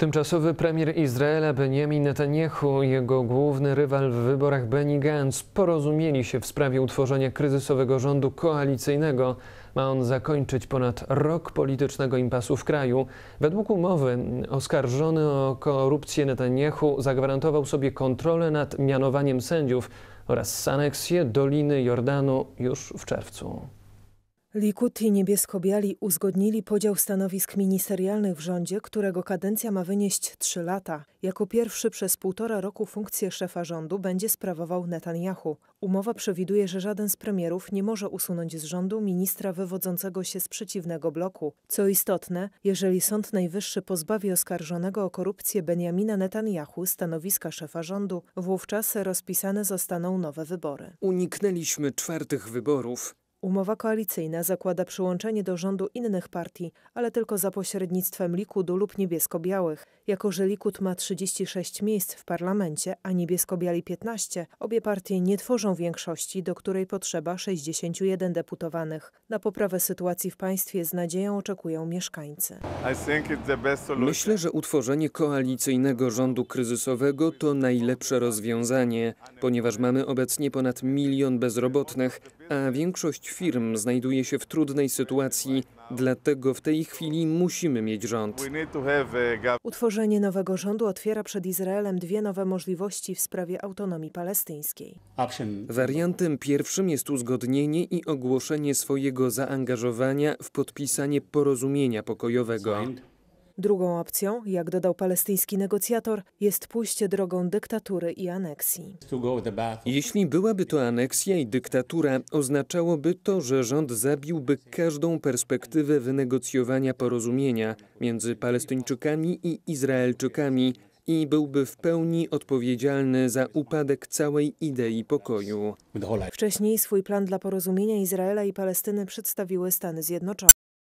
Tymczasowy premier Izraela Benjamin Netanyahu i jego główny rywal w wyborach Benny Gantz porozumieli się w sprawie utworzenia kryzysowego rządu koalicyjnego. Ma on zakończyć ponad rok politycznego impasu w kraju. Według umowy oskarżony o korupcję Netanyahu zagwarantował sobie kontrolę nad mianowaniem sędziów oraz saneksję Doliny Jordanu już w czerwcu. Likud i Niebieskobiali uzgodnili podział stanowisk ministerialnych w rządzie, którego kadencja ma wynieść trzy lata. Jako pierwszy przez półtora roku funkcję szefa rządu będzie sprawował Netanyahu. Umowa przewiduje, że żaden z premierów nie może usunąć z rządu ministra wywodzącego się z przeciwnego bloku. Co istotne, jeżeli Sąd Najwyższy pozbawi oskarżonego o korupcję Benjamina Netanyahu stanowiska szefa rządu, wówczas rozpisane zostaną nowe wybory. Uniknęliśmy czwartych wyborów Umowa koalicyjna zakłada przyłączenie do rządu innych partii, ale tylko za pośrednictwem Likudu lub niebiesko-białych. Jako, że Likud ma 36 miejsc w parlamencie, a niebiesko-biali 15, obie partie nie tworzą większości, do której potrzeba 61 deputowanych. Na poprawę sytuacji w państwie z nadzieją oczekują mieszkańcy. Myślę, że utworzenie koalicyjnego rządu kryzysowego to najlepsze rozwiązanie, ponieważ mamy obecnie ponad milion bezrobotnych, a większość firm znajduje się w trudnej sytuacji, dlatego w tej chwili musimy mieć rząd. Utworzenie nowego rządu otwiera przed Izraelem dwie nowe możliwości w sprawie autonomii palestyńskiej. Wariantem pierwszym jest uzgodnienie i ogłoszenie swojego zaangażowania w podpisanie porozumienia pokojowego. Drugą opcją, jak dodał palestyński negocjator, jest pójście drogą dyktatury i aneksji. Jeśli byłaby to aneksja i dyktatura, oznaczałoby to, że rząd zabiłby każdą perspektywę wynegocjowania porozumienia między Palestyńczykami i Izraelczykami i byłby w pełni odpowiedzialny za upadek całej idei pokoju. Wcześniej swój plan dla porozumienia Izraela i Palestyny przedstawiły Stany Zjednoczone.